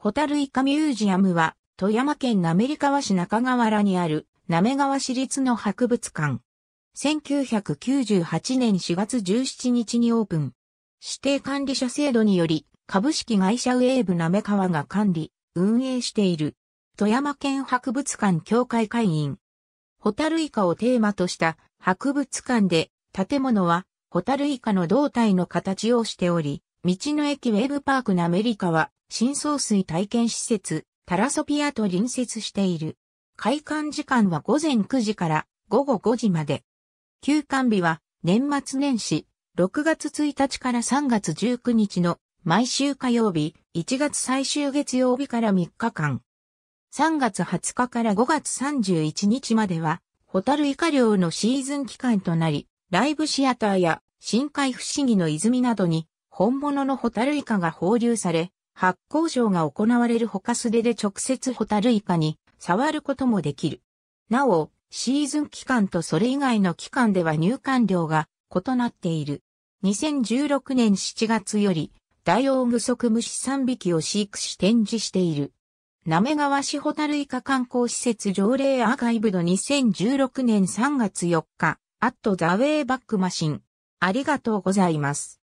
ホタルイカミュージアムは、富山県滑川市中河原にある、滑川市立の博物館。1998年4月17日にオープン。指定管理者制度により、株式会社ウェーブ滑川が管理、運営している。富山県博物館協会会員。ホタルイカをテーマとした博物館で、建物は、ホタルイカの胴体の形をしており、道の駅ウェブパーク滑川深層水体験施設、タラソピアと隣接している。開館時間は午前9時から午後5時まで。休館日は年末年始6月1日から3月19日の毎週火曜日、1月最終月曜日から3日間。3月20日から5月31日までは、ホタルイカ漁のシーズン期間となり、ライブシアターや深海不思議の泉などに本物のホタルイカが放流され、発酵症が行われる他、素手で直接ホタルイカに触ることもできる。なお、シーズン期間とそれ以外の期間では入館料が異なっている。2016年7月より、ダイオウグソクムシ3匹を飼育し展示している。なめがわしホタルイカ観光施設条例アーカイブド2016年3月4日、アットザウェイバックマシン。ありがとうございます。